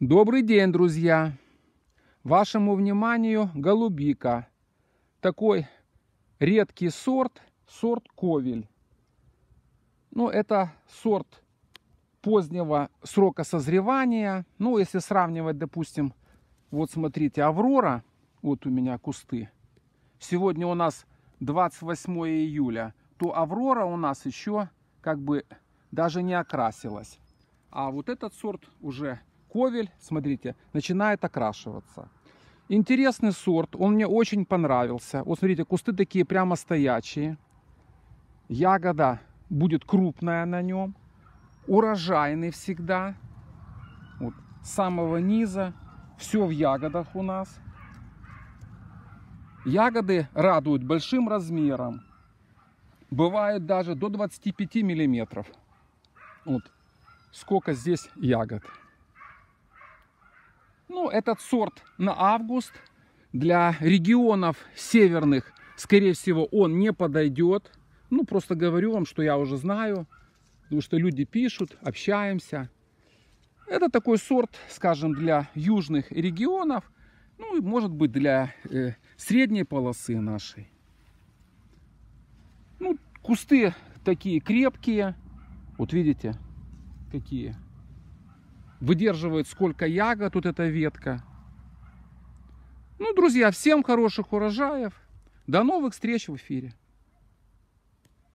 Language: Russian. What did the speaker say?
Добрый день, друзья! Вашему вниманию голубика. Такой редкий сорт, сорт ковель. Ну, это сорт позднего срока созревания. Ну, если сравнивать, допустим, вот смотрите, Аврора, вот у меня кусты. Сегодня у нас 28 июля, то Аврора у нас еще как бы даже не окрасилась. А вот этот сорт уже ковель, смотрите, начинает окрашиваться. Интересный сорт, он мне очень понравился. Вот смотрите, кусты такие прямо стоячие. Ягода будет крупная на нем. Урожайный всегда. Вот, с самого низа. Все в ягодах у нас. Ягоды радуют большим размером. Бывают даже до 25 миллиметров. Вот сколько здесь ягод. Ну, этот сорт на август. Для регионов северных, скорее всего, он не подойдет. Ну, просто говорю вам, что я уже знаю. Потому что люди пишут, общаемся. Это такой сорт, скажем, для южных регионов. Ну, и может быть для э, средней полосы нашей. Ну, кусты такие крепкие. Вот видите, какие выдерживает сколько ягод тут эта ветка. Ну, друзья, всем хороших урожаев. До новых встреч в эфире.